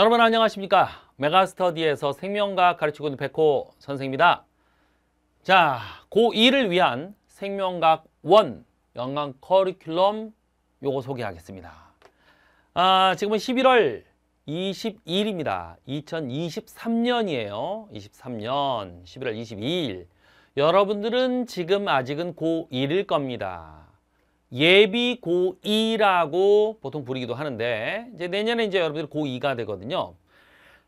여러분 안녕하십니까 메가스터디에서 생명과학 가르치고 있는 백호 선생입니다 자 고2를 위한 생명과학 1 연간 커리큘럼 요거 소개하겠습니다 아, 지금은 11월 22일입니다 2023년이에요 23년 11월 22일 여러분들은 지금 아직은 고1일 겁니다 예비 고2라고 보통 부르기도 하는데 이제 내년에 이제 여러분들 고2가 되거든요.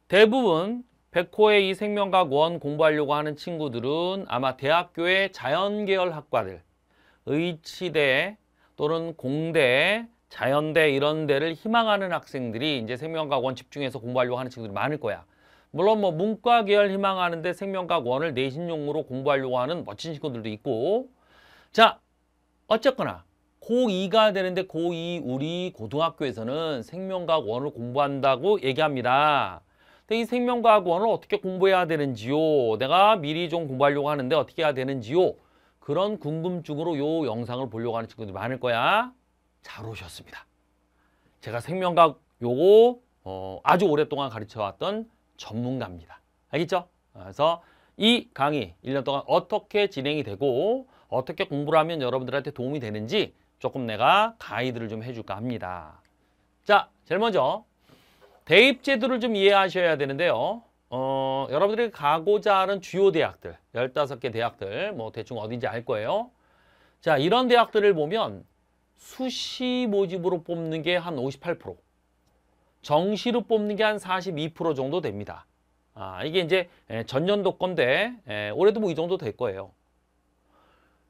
대부분 백호의 이 생명과원 학 공부하려고 하는 친구들은 아마 대학교의 자연계열 학과들, 의치대 또는 공대, 자연대 이런 데를 희망하는 학생들이 이제 생명과원 학 집중해서 공부하려고 하는 친구들이 많을 거야. 물론 뭐 문과 계열 희망하는데 생명과원을 학 내신용으로 공부하려고 하는 멋진 친구들도 있고 자 어쨌거나 고2가 되는데 고2 우리 고등학교에서는 생명과학 원을 공부한다고 얘기합니다. 근데 이 생명과학 원을 어떻게 공부해야 되는지요? 내가 미리 좀 공부하려고 하는데 어떻게 해야 되는지요? 그런 궁금증으로 요 영상을 보려고 하는 친구들 이 많을 거야. 잘 오셨습니다. 제가 생명과학 요거 어, 아주 오랫동안 가르쳐왔던 전문가입니다. 알겠죠? 그래서 이 강의 일 년 동안 어떻게 진행이 되고 어떻게 공부를 하면 여러분들한테 도움이 되는지 조금 내가 가이드를 좀 해줄까 합니다. 자, 제일 먼저 대입 제도를 좀 이해하셔야 되는데요. 어, 여러분들이 가고자 하는 주요 대학들, 1 5개 대학들, 뭐 대충 어딘지 알 거예요. 자, 이런 대학들을 보면 수시 모집으로 뽑는 게 한 58%, 정시로 뽑는 게 한 42% 정도 됩니다. 아, 이게 이제 예, 전년도 건데 예, 올해도 뭐 이 정도 될 거예요.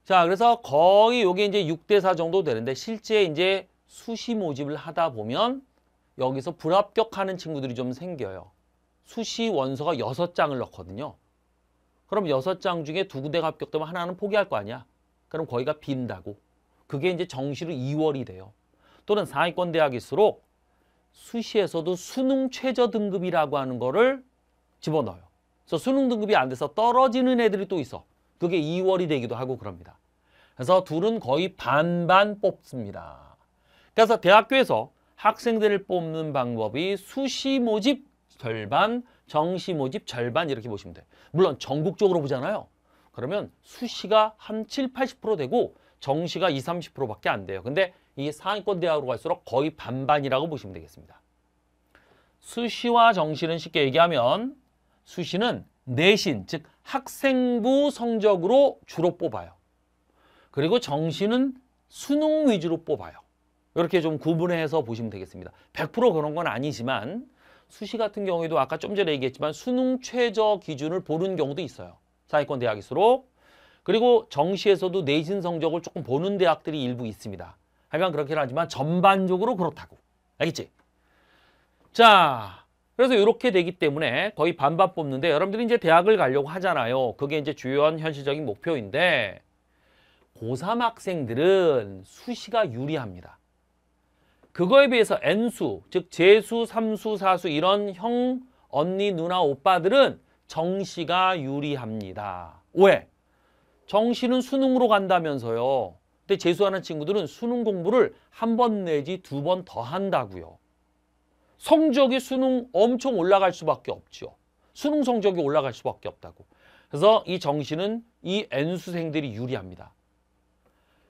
자, 그래서 거의 요게 이제 6대4 정도 되는데 실제 이제 수시 모집을 하다 보면 여기서 불합격하는 친구들이 좀 생겨요. 수시 원서가 6장을 넣거든요. 그럼 6장 중에 두 군데가 합격되면 하나는 포기할 거 아니야. 그럼 거기가 빈다고. 그게 이제 정시로 2월이 돼요. 또는 상위권 대학일수록 수시에서도 수능 최저 등급이라고 하는 거를 집어넣어요. 그래서 수능 등급이 안 돼서 떨어지는 애들이 또 있어. 그게 2월이 되기도 하고 그럽니다. 그래서 둘은 거의 반반 뽑습니다. 그래서 대학교에서 학생들을 뽑는 방법이 수시 모집 절반, 정시 모집 절반 이렇게 보시면 돼. 요 물론 전국적으로 보잖아요. 그러면 수시가 한 7, 80% 되고 정시가 20, 30%밖에 안 돼요. 근데 이 상위권 대학으로 갈수록 거의 반반이라고 보시면 되겠습니다. 수시와 정시는 쉽게 얘기하면 수시는 내신, 즉 학생부 성적으로 주로 뽑아요. 그리고 정시는 수능 위주로 뽑아요. 이렇게 좀 구분해서 보시면 되겠습니다. 100% 그런 건 아니지만 수시 같은 경우에도 아까 좀 전에 얘기했지만 수능 최저 기준을 보는 경우도 있어요. 사회권 대학일수록. 그리고 정시에서도 내신 성적을 조금 보는 대학들이 일부 있습니다. 하지만 그렇긴 하지만 전반적으로 그렇다고. 알겠지? 자, 그래서 이렇게 되기 때문에 거의 반반 뽑는데 여러분들이 이제 대학을 가려고 하잖아요. 그게 이제 주요한 현실적인 목표인데 고3 학생들은 수시가 유리합니다. 그거에 비해서 N수, 즉 재수, 삼수, 사수 이런 형, 언니, 누나, 오빠들은 정시가 유리합니다. 왜? 정시는 수능으로 간다면서요. 근데 재수하는 친구들은 수능 공부를 한 번 내지 두 번 더 한다고요. 성적이 수능 엄청 올라갈 수밖에 없죠. 수능 성적이 올라갈 수밖에 없다고. 그래서 이 정시는 이 N수생들이 유리합니다.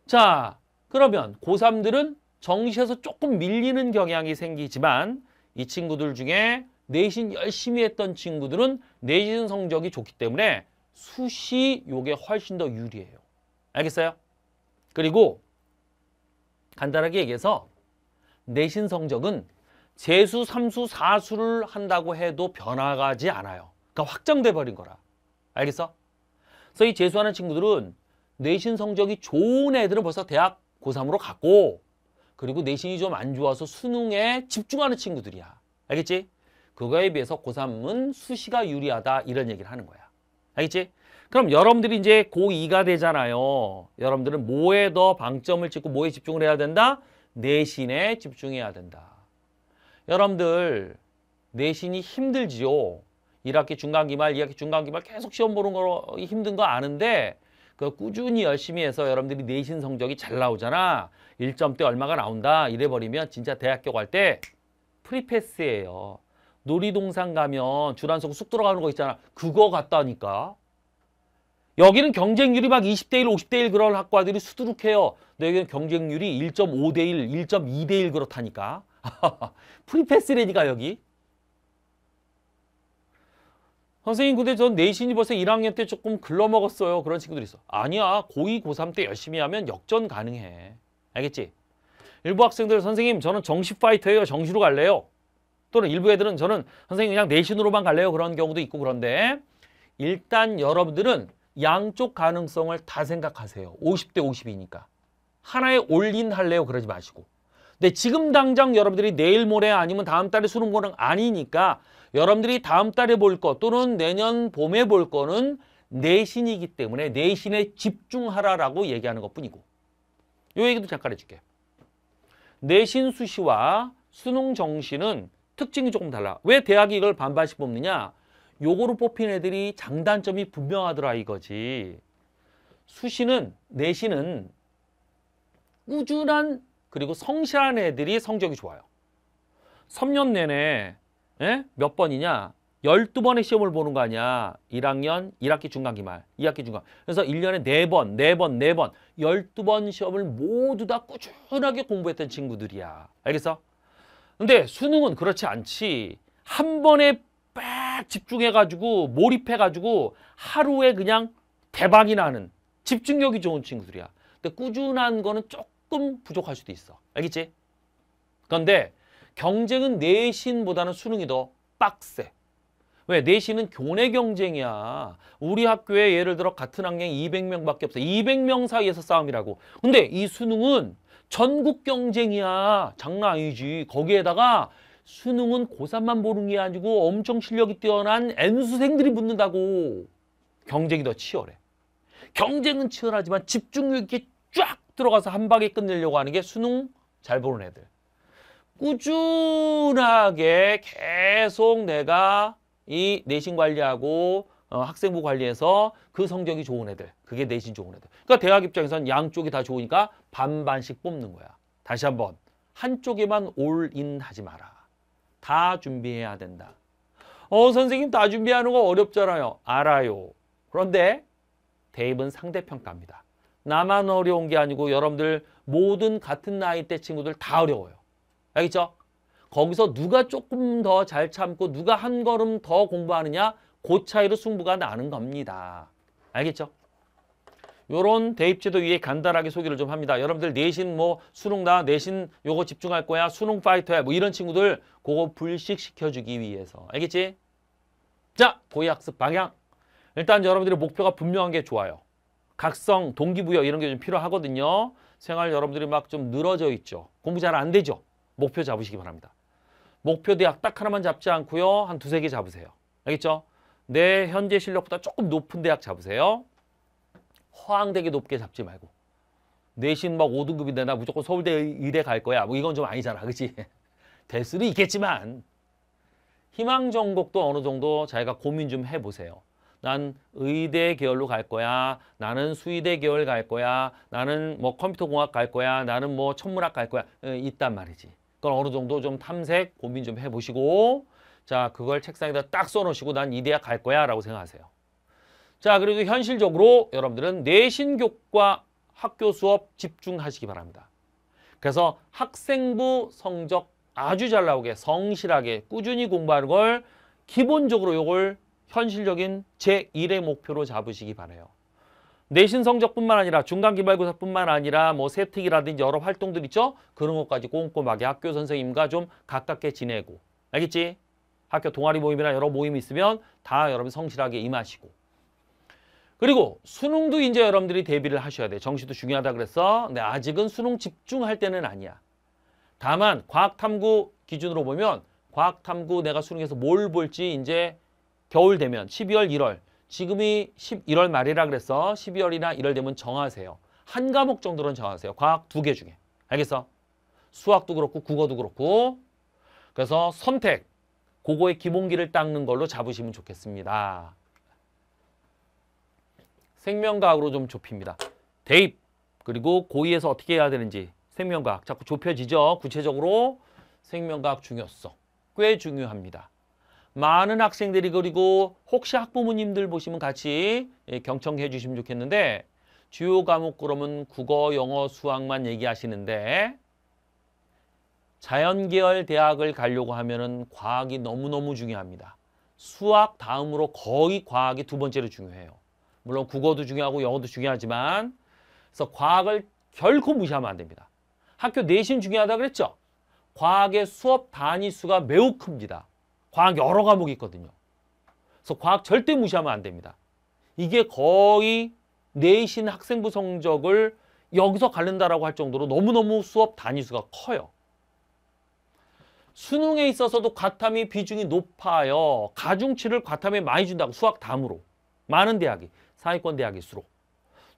자, 그러면 고3들은 정시에서 조금 밀리는 경향이 생기지만 이 친구들 중에 내신 열심히 했던 친구들은 내신 성적이 좋기 때문에 수시 요게 훨씬 더 유리해요. 알겠어요? 그리고 간단하게 얘기해서 내신 성적은 재수, 삼수, 사수를 한다고 해도 변화가지 않아요. 그러니까 확정돼 버린 거라. 알겠어? 그래서 이 재수하는 친구들은 내신 성적이 좋은 애들은 벌써 대학 고3으로 갔고 그리고 내신이 좀 안 좋아서 수능에 집중하는 친구들이야. 알겠지? 그거에 비해서 고3은 수시가 유리하다 이런 얘기를 하는 거야. 알겠지? 그럼 여러분들이 이제 고2가 되잖아요. 여러분들은 뭐에 더 방점을 찍고 뭐에 집중을 해야 된다? 내신에 집중해야 된다. 여러분들 내신이 힘들지요. 1학기 중간기말, 2학기 중간기말 계속 시험 보는 거 힘든 거 아는데 그 꾸준히 열심히 해서 여러분들이 내신 성적이 잘 나오잖아. 1점대 얼마가 나온다. 이래버리면 진짜 대학교 갈 때 프리패스예요. 놀이동산 가면 주란석 쑥 들어가는 거 있잖아. 그거 같다니까. 여기는 경쟁률이 막 20대 1, 50대 1 그런 학과들이 수두룩해요. 근데 여기는 경쟁률이 1.5대 1, 1.2대 1 그렇다니까. 프리패스래니까 여기. 선생님 근데 전 내신이 벌써 1학년 때 조금 글러먹었어요. 그런 친구들이 있어. 아니야. 고2, 고3 때 열심히 하면 역전 가능해. 알겠지? 일부 학생들 선생님 저는 정시 파이터예요. 정시로 갈래요. 또는 일부 애들은 저는 선생님 그냥 내신으로만 갈래요. 그런 경우도 있고 그런데 일단 여러분들은 양쪽 가능성을 다 생각하세요. 50대 50이니까. 하나에 올인할래요. 그러지 마시고. 근데 지금 당장 여러분들이 내일 모레 아니면 다음 달에 수능 보는 아니니까 여러분들이 다음 달에 볼 것 또는 내년 봄에 볼 거는 내신이기 때문에 내신에 집중하라라고 얘기하는 것뿐이고 이 얘기도 잠깐 해줄게요. 내신 수시와 수능 정시는 특징이 조금 달라. 왜 대학이 이걸 반반씩 뽑느냐? 요거로 뽑힌 애들이 장단점이 분명하더라 이거지. 수시는 내신은 꾸준한 그리고 성실한 애들이 성적이 좋아요. 3년 내내 예? 몇 번이냐? 12번의 시험을 보는 거 아니야. 1학년, 1학기 중간 기말, 2학기 중간. 그래서 1년에 4번, 4번, 4번, 12번 시험을 모두 다 꾸준하게 공부했던 친구들이야. 알겠어? 근데 수능은 그렇지 않지. 한 번에 빡 집중해가지고 몰입해가지고 하루에 그냥 대박이 나는 집중력이 좋은 친구들이야. 근데 꾸준한 거는 조금 부족할 수도 있어. 알겠지? 그런데 경쟁은 내신보다는 수능이 더 빡세. 왜? 내신은 교내 경쟁이야. 우리 학교에 예를 들어 같은 학년 200명밖에 없어. 200명 사이에서 싸움이라고. 근데 이 수능은 전국 경쟁이야. 장난 아니지. 거기에다가 수능은 고3만 보는 게 아니고 엄청 실력이 뛰어난 N수생들이 붙는다고. 경쟁이 더 치열해. 경쟁은 치열하지만 집중력 이쫙 들어가서 한 방에 끝내려고 하는 게 수능 잘 보는 애들. 꾸준하게 계속 내가 이 내신 관리하고 어, 학생부 관리해서 그 성적이 좋은 애들 그게 내신 좋은 애들 그러니까 대학 입장에선 양쪽이 다 좋으니까 반반씩 뽑는 거야 다시 한번 한쪽에만 올인 하지 마라 다 준비해야 된다 어 선생님 다 준비하는 거 어렵잖아요 알아요 그런데 대입은 상대평가입니다 나만 어려운 게 아니고 여러분들 모든 같은 나이 대 친구들 다 어려워요 알겠죠? 거기서 누가 조금 더 잘 참고 누가 한 걸음 더 공부하느냐 그 차이로 승부가 나는 겁니다. 알겠죠? 요런 대입제도 위에 간단하게 소개를 좀 합니다. 여러분들 내신 뭐 수능 다 내신 요거 집중할 거야 수능 파이터야 뭐 이런 친구들 그거 불식시켜주기 위해서 알겠지? 자 고의학습 방향 일단 여러분들의 목표가 분명한 게 좋아요. 각성, 동기부여 이런 게 좀 필요하거든요. 생활 여러분들이 막 좀 늘어져 있죠. 공부 잘 안 되죠. 목표 잡으시기 바랍니다. 목표 대학 딱 하나만 잡지 않고요. 한 두세 개 잡으세요. 알겠죠? 내 네, 현재 실력보다 조금 높은 대학 잡으세요. 허황되게 높게 잡지 말고. 내신 막 5등급인데 나 무조건 서울대 의대 갈 거야. 뭐 이건 좀 아니잖아. 그렇될 수는 있겠지만 희망 전곡도 어느 정도 자기가 고민 좀 해보세요. 난 의대 계열로 갈 거야. 나는 수의대 계열 갈 거야. 나는 뭐 컴퓨터공학 갈 거야. 나는 뭐 천문학 갈 거야. 있단 말이지. 그건 어느 정도 좀 탐색, 고민 좀 해보시고 자 그걸 책상에다 딱 써놓으시고 난 이 대학 갈 거야 라고 생각하세요. 자 그리고 현실적으로 여러분들은 내신교과 학교 수업 집중하시기 바랍니다. 그래서 학생부 성적 아주 잘 나오게 성실하게 꾸준히 공부하는 걸 기본적으로 이걸 현실적인 제1의 목표로 잡으시기 바래요. 내신 성적뿐만 아니라 중간기말고사뿐만 아니라 뭐 세특이라든지 여러 활동들 있죠? 그런 것까지 꼼꼼하게 학교 선생님과 좀 가깝게 지내고 알겠지? 학교 동아리 모임이나 여러 모임이 있으면 다 여러분 성실하게 임하시고 그리고 수능도 이제 여러분들이 대비를 하셔야 돼. 정시도 중요하다 그랬어. 근데 아직은 수능 집중할 때는 아니야. 다만 과학탐구 기준으로 보면 과학탐구 내가 수능에서 뭘 볼지 이제 겨울 되면 12월, 1월 지금이 11월 말이라 그래서 12월이나 1월 되면 정하세요. 한 과목 정도는 정하세요. 과학 두 개 중에. 알겠어? 수학도 그렇고 국어도 그렇고. 그래서 선택. 그거의 기본기를 닦는 걸로 잡으시면 좋겠습니다. 생명과학으로 좀 좁힙니다. 대입. 그리고 고의에서 어떻게 해야 되는지. 생명과학. 자꾸 좁혀지죠. 구체적으로 생명과학 중요성. 꽤 중요합니다. 많은 학생들이 그리고 혹시 학부모님들 보시면 같이 예, 경청해 주시면 좋겠는데 주요 과목 그러면 국어, 영어, 수학만 얘기하시는데 자연계열 대학을 가려고 하면은 과학이 너무너무 중요합니다. 수학 다음으로 거의 과학이 두 번째로 중요해요. 물론 국어도 중요하고 영어도 중요하지만 그래서 과학을 결코 무시하면 안 됩니다. 학교 내신 중요하다 그랬죠? 과학의 수업 단위 수가 매우 큽니다. 과학 여러 과목이 있거든요. 그래서 과학 절대 무시하면 안 됩니다. 이게 거의 내신 학생부 성적을 여기서 가른다라고 할 정도로 너무너무 수업 단위수가 커요. 수능에 있어서도 과탐이 비중이 높아요. 가중치를 과탐에 많이 준다고 수학 다음으로. 많은 대학이 상위권 대학일수록.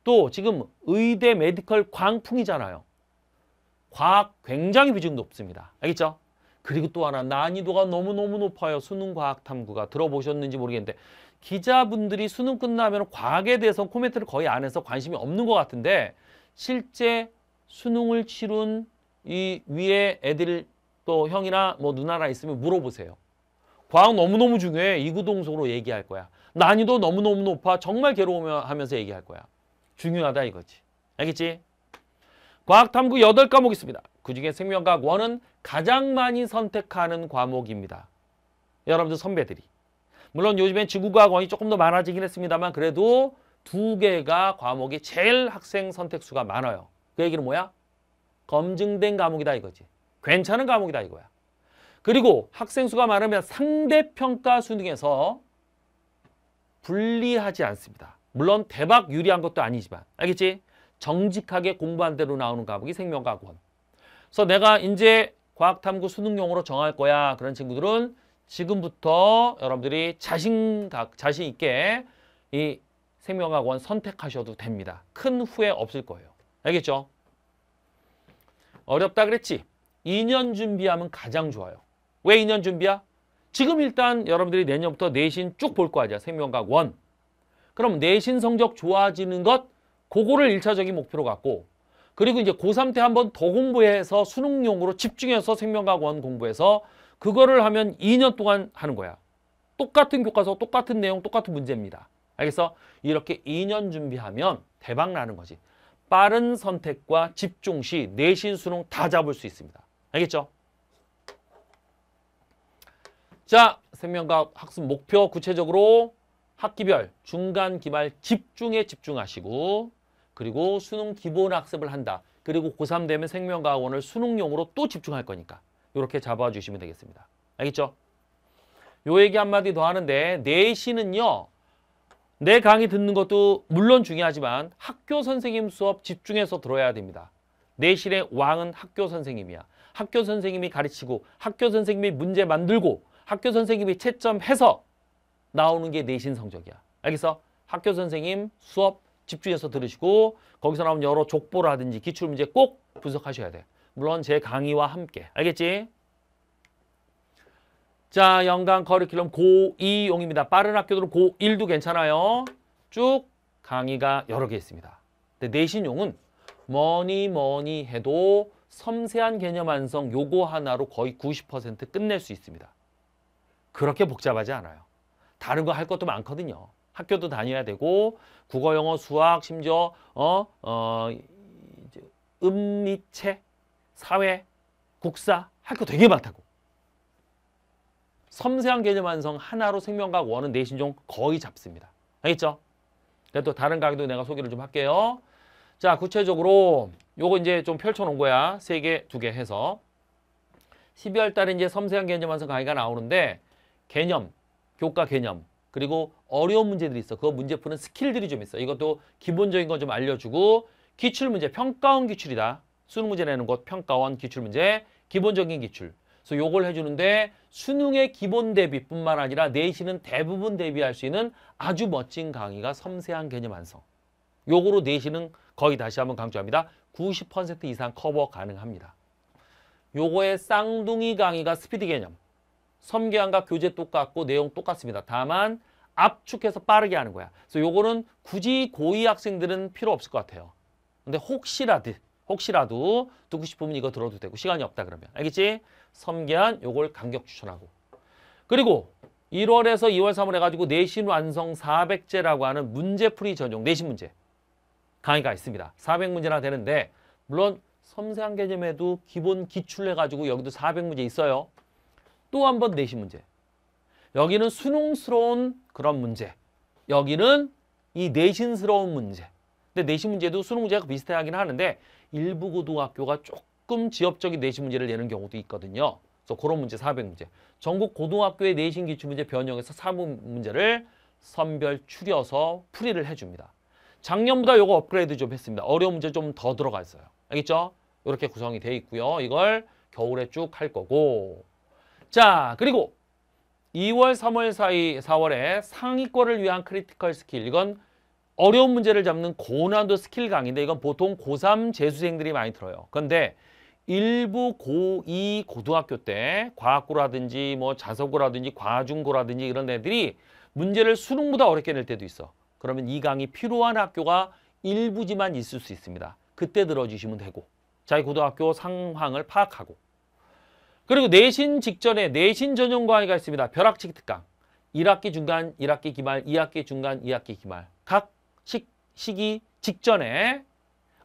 또 지금 의대 메디컬 광풍이잖아요. 과학 굉장히 비중 높습니다. 알겠죠? 그리고 또 하나 난이도가 너무너무 높아요. 수능 과학 탐구가 들어보셨는지 모르겠는데 기자분들이 수능 끝나면 과학에 대해서 코멘트를 거의 안 해서 관심이 없는 것 같은데 실제 수능을 치룬 이 위에 애들 또 형이나 뭐누나나 있으면 물어보세요. 과학 너무너무 중요해. 이구동성으로 얘기할 거야. 난이도 너무너무 높아. 정말 괴로우면서 얘기할 거야. 중요하다 이거지. 알겠지? 과학탐구 여덟 과목 있습니다. 그중에 생명과학 원은 가장 많이 선택하는 과목입니다. 여러분들 선배들이. 물론 요즘엔 지구과학원이 조금 더 많아지긴 했습니다만 그래도 두 개가 과목이 제일 학생 선택수가 많아요. 그 얘기는 뭐야? 검증된 과목이다 이거지. 괜찮은 과목이다 이거야. 그리고 학생 수가 많으면 상대평가 수능에서 불리하지 않습니다. 물론 대박 유리한 것도 아니지만 알겠지? 정직하게 공부한 대로 나오는 과목이 생명과학원. 그래서 내가 이제 과학탐구 수능용으로 정할 거야 그런 친구들은 지금부터 여러분들이 자신, 자신 있게 이 생명학원 선택하셔도 됩니다. 큰 후회 없을 거예요. 알겠죠? 어렵다 그랬지? 2년 준비하면 가장 좋아요. 왜 2년 준비야? 지금 일단 여러분들이 내년부터 내신 쭉 볼 거 아니야. 생명과학 원. 그럼 내신 성적 좋아지는 것, 그거를 1차적인 목표로 갖고 그리고 이제 고3 때 한번 더 공부해서 수능용으로 집중해서 생명과학원 공부해서 그거를 하면 2년 동안 하는 거야. 똑같은 교과서, 똑같은 내용, 똑같은 문제입니다. 알겠어? 이렇게 2년 준비하면 대박 나는 거지. 빠른 선택과 집중 시 내신 수능 다 잡을 수 있습니다. 알겠죠? 자, 생명과학 학습 목표 구체적으로 학기별, 중간, 기말 집중에 집중하시고 그리고 수능 기본 학습을 한다. 그리고 고3 되면 생명과학원을 수능용으로 또 집중할 거니까 이렇게 잡아주시면 되겠습니다. 알겠죠? 요 얘기 한마디 더 하는데 내신은요. 내 강의 듣는 것도 물론 중요하지만 학교 선생님 수업 집중해서 들어야 됩니다. 내신의 왕은 학교 선생님이야. 학교 선생님이 가르치고 학교 선생님이 문제 만들고 학교 선생님이 채점해서 나오는 게 내신 성적이야. 알겠어? 학교 선생님 수업 집중해서 들으시고 거기서 나온 여러 족보라든지 기출문제 꼭 분석하셔야 돼. 물론 제 강의와 함께. 알겠지? 자, 연간 커리큘럼 고2용입니다. 빠른 학교들은 고1도 괜찮아요. 쭉 강의가 여러 개 있습니다. 근데 내신용은 뭐니 뭐니 해도 섬세한 개념 완성 요거 하나로 거의 90% 끝낼 수 있습니다. 그렇게 복잡하지 않아요. 다른 거 할 것도 많거든요. 학교도 다녀야 되고 국어, 영어, 수학, 심지어 어, 어 음리체, 사회, 국사 학교 되게 많다고. 섬세한 개념 완성 하나로 생명과학 원은 내신종 거의 잡습니다. 알겠죠? 그래도 다른 강의도 내가 소개를 좀 할게요. 자, 구체적으로 요거 이제 좀 펼쳐놓은 거야. 세 개, 두 개 해서. 12월 달에 이제 섬세한 개념 완성 강의가 나오는데 개념, 교과 개념, 그리고 어려운 문제들이 있어. 그 문제 푸는 스킬들이 좀 있어. 이것도 기본적인 거 좀 알려주고 기출 문제, 평가원 기출이다. 수능 문제 내는 것, 평가원 기출 문제, 기본적인 기출. 그래서 요걸 해주는데 수능의 기본 대비뿐만 아니라 내신은 대부분 대비할 수 있는 아주 멋진 강의가 섬세한 개념 완성. 요거로 내신은 거의 다시 한번 강조합니다. 90% 이상 커버 가능합니다. 요거의 쌍둥이 강의가 스피드 개념. 섬계안과 교재 똑같고 내용 똑같습니다. 다만 압축해서 빠르게 하는 거야. 그래서 요거는 굳이 고2 학생들은 필요 없을 것 같아요. 근데 혹시라도 혹시라도 듣고 싶으면 이거 들어도 되고 시간이 없다 그러면 알겠지? 섬계한 요걸 간격 추천하고 그리고 1월에서 2월 3월 해가지고 내신 완성 400제라고 하는 문제풀이 전용 내신 문제 강의가 있습니다. 400문제나 되는데 물론 섬세한 개념에도 기본 기출 해가지고 여기도 400문제 있어요. 또한번 내신 문제. 여기는 수능스러운 그런 문제. 여기는 이 내신스러운 문제. 근데 내신 문제도 수능 문제가 비슷하긴 하는데 일부 고등학교가 조금 지엽적인 내신 문제를 내는 경우도 있거든요. 그래서 그런 문제, 사백 문제. 전국 고등학교의 내신 기출 문제 변형에서 사무 문제를 선별 추려서 풀이를 해줍니다. 작년보다 요거 업그레이드 좀 했습니다. 어려운 문제 좀 더 들어가 있어요. 알겠죠? 이렇게 구성이 돼 있고요. 이걸 겨울에 쭉 할 거고 자, 그리고 2월, 3월 사이, 4월에 상위권을 위한 크리티컬 스킬. 이건 어려운 문제를 잡는 고난도 스킬 강의인데 이건 보통 고3 재수생들이 많이 들어요. 그런데 일부 고2 고등학교 때 과학고라든지 뭐자석고라든지 과중고라든지 이런 애들이 문제를 수능보다 어렵게 낼 때도 있어. 그러면 이 강의 필요한 학교가 일부지만 있을 수 있습니다. 그때 들어주시면 되고 자기 고등학교 상황을 파악하고 그리고 내신 직전에 내신 전용 과외가 있습니다. 벼락치기 특강. 1학기 중간, 1학기 기말, 2학기 중간, 2학기 기말. 각 시, 시기 직전에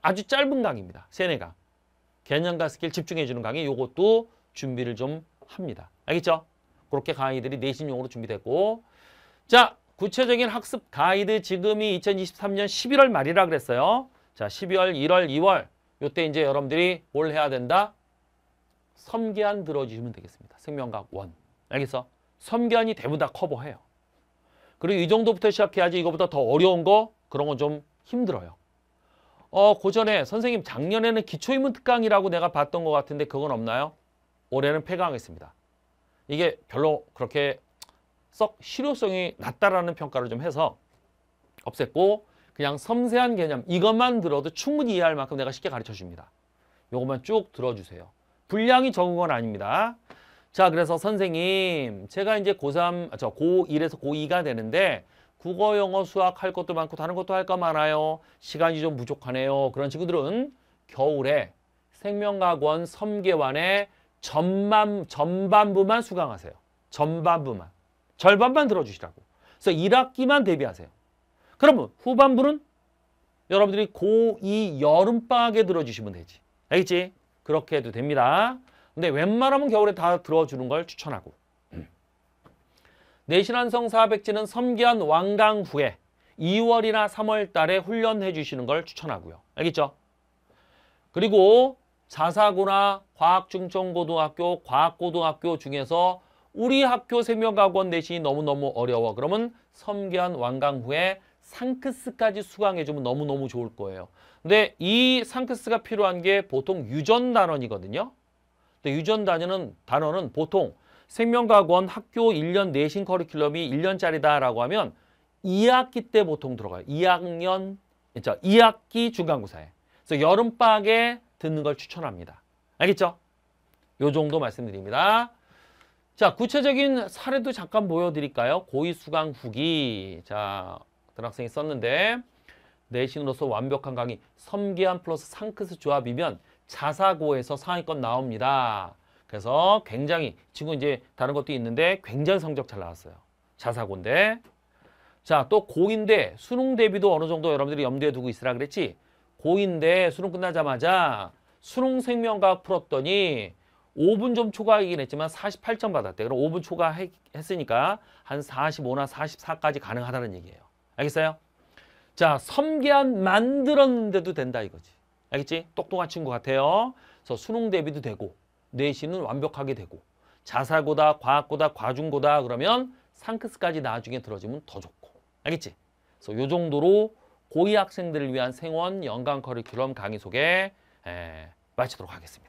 아주 짧은 강입니다. 의 세네 강. 개념과 스킬 집중해주는 강의 이것도 준비를 좀 합니다. 알겠죠? 그렇게 강의들이 내신용으로 준비됐고 자, 구체적인 학습 가이드 지금이 2023년 11월 말이라 그랬어요. 자, 12월, 1월, 2월 요때 이제 여러분들이 뭘 해야 된다? 섬계안 들어주시면 되겠습니다. 생명각 원. 알겠어? 섬계안이 대부분 다 커버해요. 그리고 이 정도부터 시작해야지 이거보다 더 어려운 거 그런 건 좀 힘들어요. 어, 그 전에 선생님 작년에는 기초인문 특강이라고 내가 봤던 것 같은데 그건 없나요? 올해는 폐강했습니다. 이게 별로 그렇게 썩 실효성이 낮다라는 평가를 좀 해서 없앴고 그냥 섬세한 개념 이것만 들어도 충분히 이해할 만큼 내가 쉽게 가르쳐 줍니다. 요것만 쭉 들어주세요. 분량이 적은 건 아닙니다. 자, 그래서 선생님, 제가 이제 고3, 아, 저 고1에서 고2가 되는데 국어, 영어, 수학 할 것도 많고 다른 것도 할 거 많아요. 시간이 좀 부족하네요. 그런 친구들은 겨울에 생명과학원 섬계완의 전반, 전반부만 수강하세요. 전반부만. 절반만 들어주시라고. 그래서 1학기만 대비하세요. 그러면 후반부는 여러분들이 고2 여름방학에 들어주시면 되지. 알겠지? 그렇게 해도 됩니다. 근데 웬만하면 겨울에 다 들어주는 걸 추천하고 음. 내신한성 사백지는 섬기한 왕강 후에 2월이나 3월 달에 훈련해 주시는 걸 추천하고요. 알겠죠? 그리고 449나 과학중청고등학교, 과학고등학교 중에서 우리 학교 생명학원 내신이 너무너무 어려워. 그러면 섬기한 왕강 후에 상크스까지 수강해주면 너무너무 좋을 거예요. 근데 이 상크스가 필요한 게 보통 유전 단원이거든요. 근데 유전 단원은 단원은 보통 생명과학원 학교 1년 내신 커리큘럼이 1년짜리다라고 하면 2학기 때 보통 들어가요. 2학년, 그렇죠? 그러니까 2학기 중간고사에. 그래서 여름방학에 듣는 걸 추천합니다. 알겠죠? 요 정도 말씀드립니다. 자, 구체적인 사례도 잠깐 보여드릴까요? 고위 수강 후기. 자, 어떤 학생이 썼는데 내신으로서 완벽한 강의 섬기한 플러스 상크스 조합이면 자사고에서 상위권 나옵니다. 그래서 굉장히 지금 이제 다른 것도 있는데 굉장히 성적 잘 나왔어요. 자사고인데 자 또 고인데 수능 대비도 어느 정도 여러분들이 염두에 두고 있으라 그랬지 고인데 수능 끝나자마자 수능 생명과학 풀었더니 5분 좀 초과하긴 했지만 48점 받았대. 그럼 5분 초과했으니까 한 45나 44까지 가능하다는 얘기예요. 알겠어요? 자, 섬계안 만들었는데도 된다 이거지. 알겠지? 똑똑한 친구 같아요. 그래서 수능 대비도 되고 내신은 완벽하게 되고 자사고다, 과학고다, 과중고다 그러면 상크스까지 나중에 들어지면 더 좋고. 알겠지? 그래서 요 정도로 고위 학생들을 위한 생원 연간 커리큘럼 강의 소개 에, 마치도록 하겠습니다.